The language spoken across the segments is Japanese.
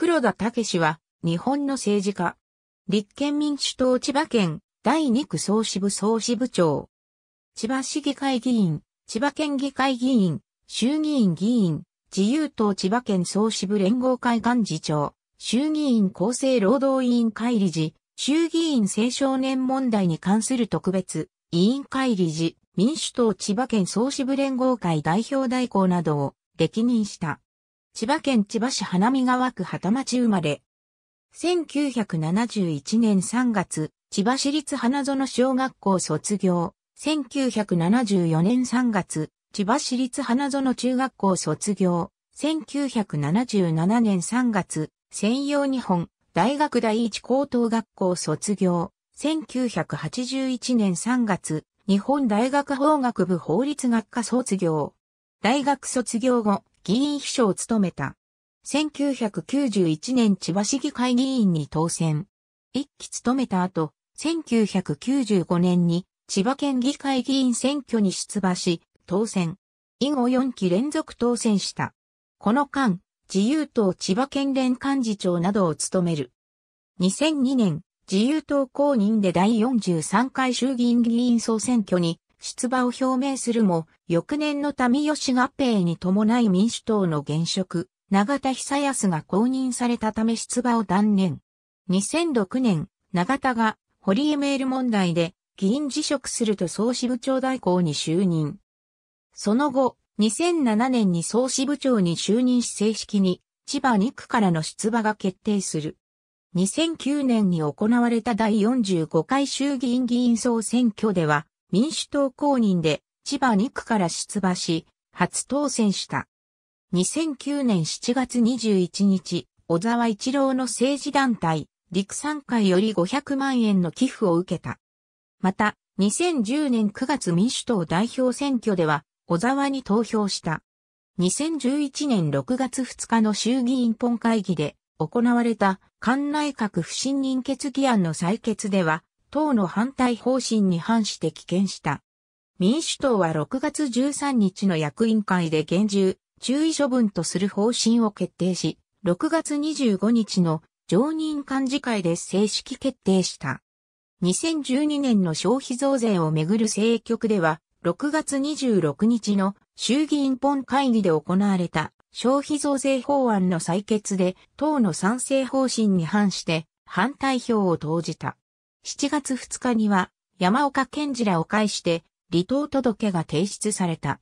黒田武は、日本の政治家。立憲民主党千葉県、第2区総支部総支部長。千葉市議会議員、千葉県議会議員、衆議院議員、自由党千葉県総支部連合会幹事長、衆議院厚生労働委員会理事、衆議院青少年問題に関する特別、委員会理事、民主党千葉県総支部連合会代表代行などを歴任した。千葉県千葉市花見川区畑町生まれ。1971年3月、千葉市立花園小学校卒業。1974年3月、千葉市立花園中学校卒業。1977年3月、専用日本大学第一高等学校卒業。1981年3月、日本大学法学部法律学科卒業。大学卒業後、議員秘書を務めた。1991年千葉市議会議員に当選。一期務めた後、1995年に千葉県議会議員選挙に出馬し、当選。以後4期連続当選した。この間、自由党千葉県連幹事長などを務める。2002年、自由党公認で第43回衆議院議員総選挙に出馬を表明するも、翌年の民吉合併に伴い民主党の現職、永田久康が公認されたため出馬を断念。2006年、永田がホリエメール問題で議員辞職すると総支部長代行に就任。その後、2007年に総支部長に就任し正式に千葉2区からの出馬が決定する。2009年に行われた第45回衆議院議員総選挙では民主党公認で千葉2区から出馬し、初当選した。2009年7月21日、小沢一郎の政治団体、陸産会より500万円の寄付を受けた。また、2010年9月民主党代表選挙では、小沢に投票した。2011年6月2日の衆議院本会議で行われた、官内閣不信任決議案の採決では、党の反対方針に反して棄権した。民主党は6月13日の役員会で厳重、注意処分とする方針を決定し、6月25日の常任幹事会で正式決定した。2012年の消費増税をめぐる政局では、6月26日の衆議院本会議で行われた消費増税法案の採決で党の賛成方針に反して反対票を投じた。7月2日には山岡健次らを介して離党届が提出された。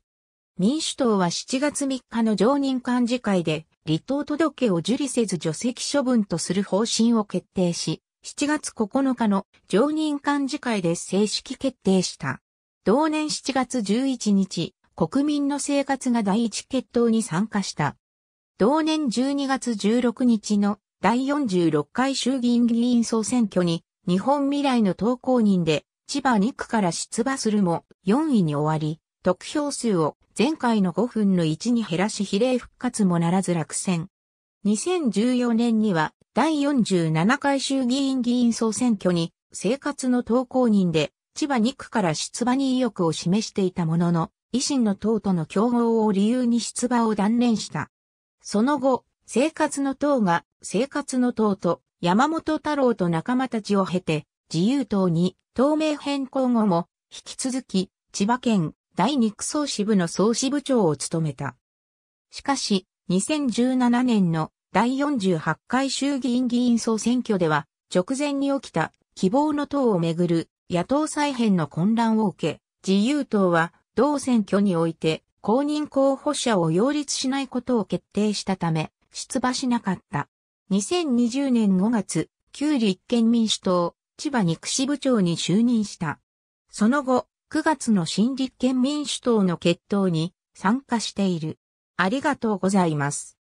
民主党は7月3日の常任幹事会で離党届を受理せず除籍処分とする方針を決定し、7月9日の常任幹事会で正式決定した。同年7月11日、国民の生活が第一決闘に参加した。同年12月16日の第46回衆議院議員総選挙に日本未来の投稿人で、千葉2区から出馬するも、4位に終わり、得票数を前回の5分の1に減らし比例復活もならず落選。2014年には、第47回衆議院議員総選挙に、生活の投稿人で、千葉2区から出馬に意欲を示していたものの、維新の党との競合を理由に出馬を断念した。その後、生活の党が生活の党と山本太郎と仲間たちを経て、自由党に党名変更後も、引き続き、千葉県第二区総支部の総支部長を務めた。しかし、2017年の第48回衆議院議員総選挙では、直前に起きた希望の党をめぐる野党再編の混乱を受け、自由党は同選挙において公認候補者を擁立しないことを決定したため、出馬しなかった。2020年5月、旧立憲民主党、千葉肉支部長に就任した。その後、9月の新立憲民主党の決闘に参加している。ありがとうございます。